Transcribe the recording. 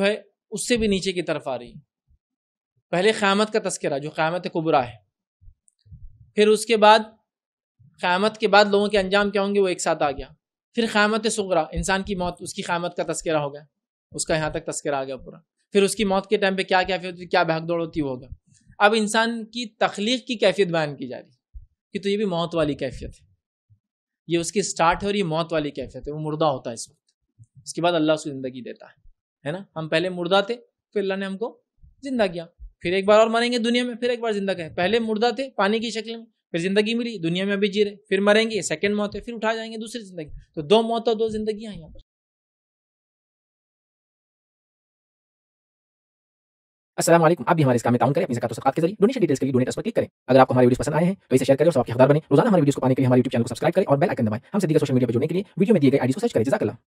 है उससे भी नीचे की तरफ आ रही है पहले क़्यामत का तस्करा जो क़्यामत कुबरा है फिर उसके बाद क़्यामत के बाद लोगों के अंजाम क्या होंगे वो एक साथ आ गया फिर क़्यामत सगरा इंसान की मौत उसकी क़्यामत का तस्करा हो गया उसका यहाँ तक तस्करा आ गया पूरा फिर उसकी मौत के टाइम पे क्या कैफियत होती क्या दौड़ होती होगा अब इंसान की तख्लीक की कैफियत बयान की जा रही कि तो ये भी मौत वाली कैफियत है ये उसकी स्टार्ट है और ये मौत वाली कैफियत है वो मुर्दा होता है इस वक्त उसके बाद अल्लाह उसको ज़िंदगी देता है है ना हम पहले मुर्दा थे फिर अल्लाह ने हमको जिंदा किया फिर एक बार और मरेंगे दुनिया में फिर एक बार जिंदा कहे पहले मुर्दा थे पानी की शक्ल में फिर जिंदगी मिली दुनिया में अभी जी रहे फिर मरेंगे सेकंड मौत है फिर उठा जाएंगे दूसरी जिंदगी तो दो मौत और दो जिंदगी हैं यहाँ पर असलम आप भी हमारे इस काम में काम करें अपनी जकात सकात के जरिए डोनेशन डिटेल्स के लिए डोनेट पर क्लिक करें अगर आपको हमारे वीडियो पसंद आए हैं तो इसे शेयर करें और सबके हकदार बने रोजाना हमारे वीडियो को पाने के लिए हमारे यूट्यूब चैनल को सब्सक्राइब करें और बेल आइकन दबाएं हम सीधे सोशल मीडिया पर जुड़ने के लिए वीडियो में दिए गए आईडी को सर्च करें जजाकला